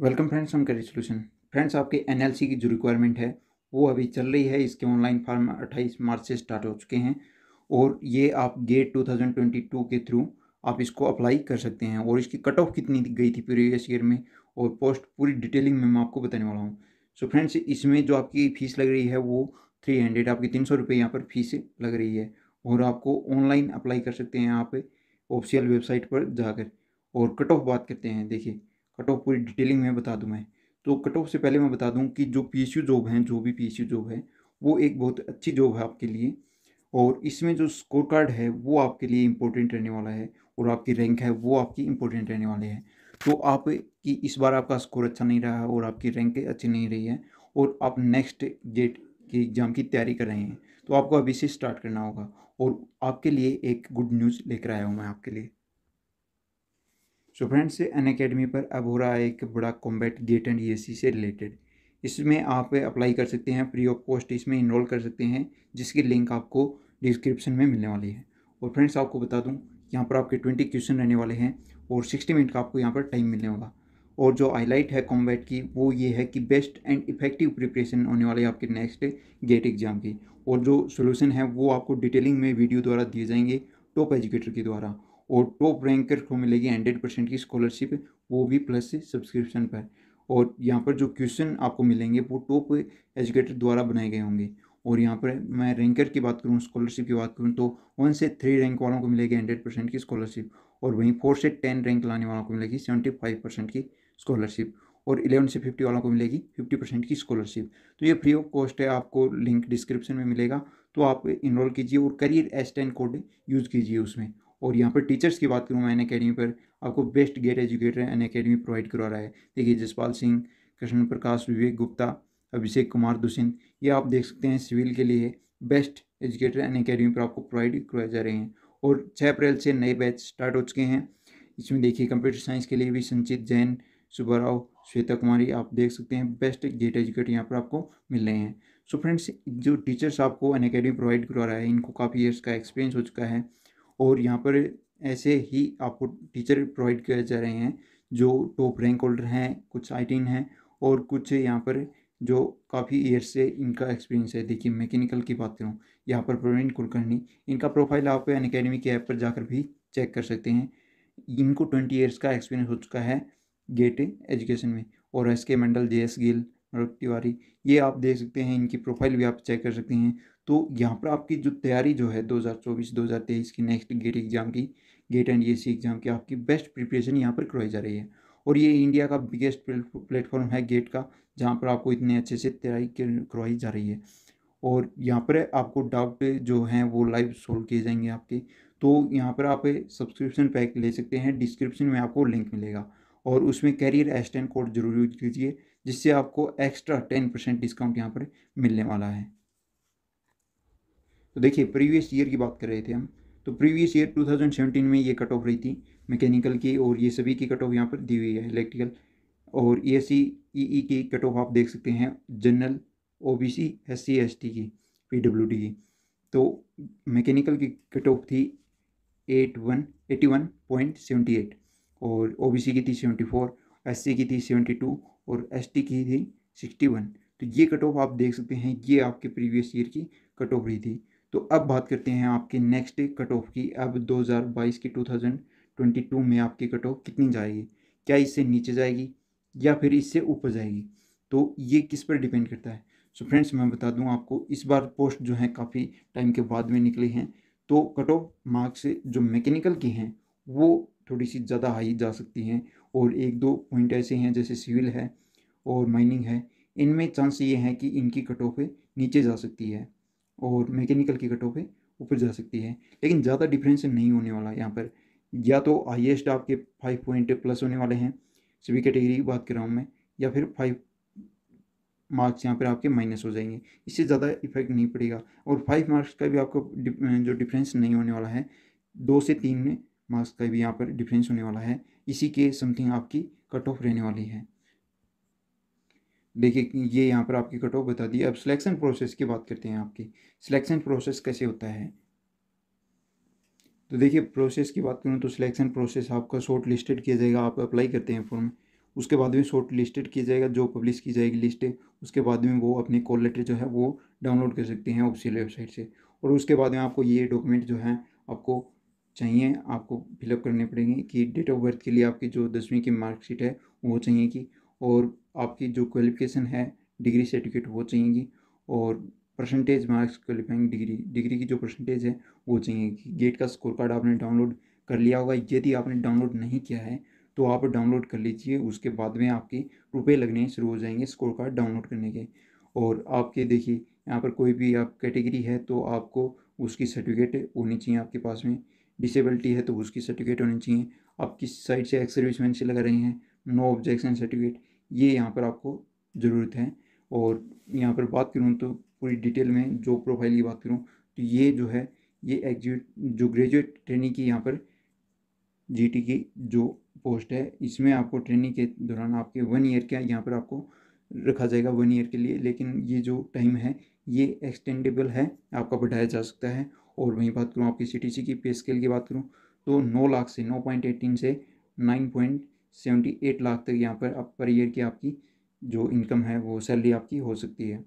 welcome friends हम करी solution friends आपके एनएलसी की जो रिक्वायरमेंट है वो अभी चल रही है इसके ऑनलाइन फॉर्म 28 मार्च से स्टार्ट हो चुके हैं और ये आप गेट 2022 के थ्रू आप इसको अप्लाई कर सकते हैं और इसकी कट ऑफ कितनी गई थी प्रीवियस ईयर में और पोस्ट पूरी डिटेलिंग में मैं आपको बताने वाला हूँ सो so फ्रेंड्स इसमें जो आपकी फ़ीस लग रही है वो थ्री हंड्रेड आपकी तीन सौ रुपये यहाँ पर फीस लग रही है और आपको ऑनलाइन अप्लाई कर सकते हैं यहाँ ऑफिशियल वेबसाइट पर जाकर और कट ऑफ बात करते हैं देखिए कट ऑफ पूरी डिटेलिंग में बता दूँ मैं तो कट ऑफ से पहले मैं बता दूँ कि जो पी एस यू जॉब हैं जो भी पी एस यू जॉब है वो एक बहुत अच्छी जॉब है आपके लिए और इसमें जो स्कोर कार्ड है वो आपके लिए इम्पोर्टेंट रहने वाला है और आपकी रैंक है वो आपकी इम्पोर्टेंट रहने वाली है तो आप कि इस बार आपका स्कोर अच्छा नहीं रहा है और आपकी रैंक अच्छी नहीं रही है और आप नेक्स्ट डेट के एग्ज़ाम की तैयारी कर रहे हैं तो आपको अभी से स्टार्ट करना होगा और आपके लिए एक गुड न्यूज़ लेकर आया हूँ मैं आपके लिए सो फ्रेंड्स अन अकेडमी पर अब हो रहा है एक बड़ा कॉम्बैट गेट एंड ई से रिलेटेड इसमें आप अप्लाई कर सकते हैं फ्री ऑफ कॉस्ट इसमें इनरोल कर सकते हैं जिसकी लिंक आपको डिस्क्रिप्शन में मिलने वाली है और फ्रेंड्स आपको बता दूं यहाँ पर आपके ट्वेंटी क्वेश्चन रहने वाले हैं और सिक्सटी मिनट का आपको यहाँ पर टाइम मिलने वाला और जो हाईलाइट है कॉम्बैट की वो ये है कि बेस्ट एंड इफेक्टिव प्रिपरेशन होने वाले आपके नेक्स्ट गेट एग्जाम की और जो सोल्यूशन है वो आपको डिटेलिंग में वीडियो द्वारा दिए जाएंगे टॉप एजुकेटर के द्वारा और टॉप रैंकर को मिलेगी हंड्रेड परसेंट की स्कॉलरशिप वो भी प्लस सब्सक्रिप्शन पर और यहाँ पर जो क्वेश्चन आपको मिलेंगे वो टॉप एजुकेटर द्वारा बनाए गए होंगे और यहाँ पर मैं रैंकर की बात करूँ स्कॉलरशिप की बात करूँ तो वन से थ्री रैंक वालों को मिलेगी हंड्रेड परसेंट की स्कॉलरशिप और वहीं फोर से टेन रैंक लाने वालों को मिलेगी सेवेंटी फाइव परसेंट की स्कॉलरशिप और इलेवन से फिफ्टी वालों को मिलेगी फिफ्टी परसेंट की स्कॉलरशिप तो ये फ्री ऑफ कॉस्ट है आपको लिंक डिस्क्रिप्शन में मिलेगा तो आप इनरोल कीजिए और career S ten code use कीजिए उसमें और यहाँ पर टीचर्स की बात करूँ मैं एन अकेडमी पर आपको best GATE educator Unacademy provide करवा रहा है देखिए जसपाल सिंह कृष्ण प्रकाश विवेक गुप्ता अभिषेक कुमार दुष्यंत ये आप देख सकते हैं सिविल के लिए बेस्ट एजुकेटर एन अकेडमी पर आपको प्रोवाइड करवाए जा रहे हैं और छः अप्रैल से नए बैच स्टार्ट हो चुके हैं इसमें देखिए कंप्यूटर साइंस के लिए भी संचित जैन सुब्बा राव श्वेता कुमारी आप देख सकते हैं बेस्ट गेट एजुकेटर यहाँ पर आपको मिल रहे हैं सो so फ्रेंड्स जो टीचर्स आपको अन अकेडमी प्रोवाइड करवा रहा है इनको काफ़ी ईयर्स का एक्सपीरियंस हो चुका है और यहाँ पर ऐसे ही आपको टीचर प्रोवाइड किए जा रहे हैं जो टॉप रैंक होल्डर हैं कुछ आई हैं और कुछ यहाँ पर जो काफ़ी ईयर से इनका एक्सपीरियंस है देखिए मैकेनिकल की बात करूँ यहाँ पर प्रवीण कुलकर्णी इनका प्रोफाइल आप अन अकेडमी के ऐप पर जाकर भी चेक कर सकते हैं इनको ट्वेंटी ईयर्स का एक्सपीरियंस हो चुका है गेट एजुकेशन में और S K Mandal J S Gill प्रोडक्ट तिवारी ये आप देख सकते हैं इनकी प्रोफाइल भी आप चेक कर सकते हैं तो यहाँ पर आपकी जो तैयारी जो है 2024-2023 की नेक्स्ट गेट एग्ज़ाम की गेट एंड ये एग्ज़ाम की आपकी बेस्ट प्रिपरेशन यहाँ पर करवाई जा रही है और ये इंडिया का बिगेस्ट प्लेटफॉर्म है गेट का जहाँ पर आपको इतने अच्छे से तैयारी करवाई जा रही है और यहाँ पर आपको डाउट जो हैं वो लाइव सोल्व किए जाएंगे आपके तो यहाँ पर आप सब्सक्रिप्शन पैक ले सकते हैं डिस्क्रिप्शन में आपको लिंक मिलेगा और उसमें कैरियर एस्टेंट कोड जरूर यूज कीजिए जिससे आपको एक्स्ट्रा टेन परसेंट डिस्काउंट यहाँ पर मिलने वाला है तो देखिए प्रीवियस ईयर की बात कर रहे थे हम तो प्रीवियस ईयर 2017 में ये कट ऑफ रही थी मैकेनिकल की और ये सभी की कट ऑफ यहाँ पर दी हुई है इलेक्ट्रिकल और ई एस ई की कट ऑफ आप देख सकते हैं general O B C S C S T की पी डब्ल्यू डी की तो मैकेनिकल की कट ऑफ थी eight one eighty one point seventy eight और ओ बी सी की थी सेवेंटी फोर एस सी की थी सेवेंटी टू और एस की थी सिक्सटी वन तो ये कट ऑफ आप देख सकते हैं ये आपके प्रीवियस ईयर की कट ऑफ रही थी तो अब बात करते हैं आपके नेक्स्ट कट ऑफ की अब 2022 की 2022 में आपकी कट ऑफ कितनी जाएगी क्या इससे नीचे जाएगी या फिर इससे ऊपर जाएगी तो ये किस पर डिपेंड करता है सो so फ्रेंड्स मैं बता दूं आपको इस बार पोस्ट जो है काफ़ी टाइम के बाद में निकली हैं तो कट ऑफ मार्क्स जो मैकेनिकल की हैं वो थोड़ी सी ज़्यादा हाई जा सकती हैं और एक दो पॉइंट ऐसे हैं जैसे सिविल है और माइनिंग है इनमें चांस ये है कि इनकी कट ऑफें नीचे जा सकती है और मैकेनिकल की कट ऑफें ऊपर जा सकती है लेकिन ज़्यादा डिफरेंस नहीं होने वाला यहाँ पर या तो हाइएस्ट आपके फाइव पॉइंट प्लस होने वाले हैं सभी कैटेगरी की बात कर रहा हूँ मैं या फिर फाइव मार्क्स यहाँ पर आपके माइनस हो जाएंगे इससे ज़्यादा इफेक्ट नहीं पड़ेगा और फाइव मार्क्स का भी आपको जो डिफरेंस नहीं होने वाला है दो से तीन मार्क्स का भी यहाँ पर डिफरेंस होने वाला है इसी के समथिंग आपकी कट ऑफ रहने वाली है देखिए ये यहाँ पर आपकी कट ऑफ बता दी अब सिलेक्शन प्रोसेस की बात करते हैं आपकी सिलेक्शन प्रोसेस कैसे होता है तो देखिए प्रोसेस की बात करूँ तो सिलेक्शन प्रोसेस आपका शॉर्ट लिस्टेड किया जाएगा आप अप्लाई करते हैं फॉर्म उसके बाद में शॉर्ट लिस्टेड किया जाएगा जो पब्लिश की जाएगी लिस्ट उसके बाद में वो अपनी कॉल लेटर जो है वो डाउनलोड कर सकते हैं ऑफिशियल वेबसाइट से और उसके बाद में आपको ये डॉक्यूमेंट जो है आपको चाहिए आपको फिलअप करने पड़ेंगे कि डेट ऑफ बर्थ के लिए आपकी जो दसवीं की मार्कशीट है वो चाहिए कि और आपकी जो क्वालिफिकेशन है डिग्री सर्टिफिकेट वो चाहिएगी और percentage marks qualifying degree degree की जो परसेंटेज है वो चाहिएगी गेट का स्कोर कार्ड आपने डाउनलोड कर लिया होगा यदि आपने डाउनलोड नहीं किया है तो आप डाउनलोड कर लीजिए उसके बाद में आपके रुपये लगने शुरू हो जाएंगे स्कोर कार्ड डाउनलोड करने के और आपके देखिए यहाँ पर कोई भी आप कैटेगरी है तो आपको उसकी सर्टिफिकेट होनी चाहिए आपके पास में डिसेबिलिटी है तो उसकी सर्टिफिकेट होनी चाहिए आप किस साइड से एक्स सर्विसमैन से लगा रहे हैं नो ऑब्जेक्शन सर्टिफिकेट ये यहाँ पर आपको ज़रूरत है और यहाँ पर बात करूँ तो पूरी डिटेल में जॉब प्रोफाइल की बात करूँ तो ये जो है ये एग्जीट जो ग्रेजुएट ट्रेनिंग की यहाँ पर जी की जो पोस्ट है इसमें आपको ट्रेनिंग के दौरान आपके वन ईयर का यहाँ पर आपको रखा जाएगा वन ईयर के लिए लेकिन ये जो टाइम है ये एक्सटेंडेबल है आपका बढ़ाया जा सकता है और वहीं बात करूँ आपकी सी की पे स्केल की बात करूँ तो नौ लाख से नौ पॉइंट एटीन से nine point seventy eight lakh तक यहाँ पर आप पर ईयर की आपकी जो इनकम है वो सैलरी आपकी हो सकती है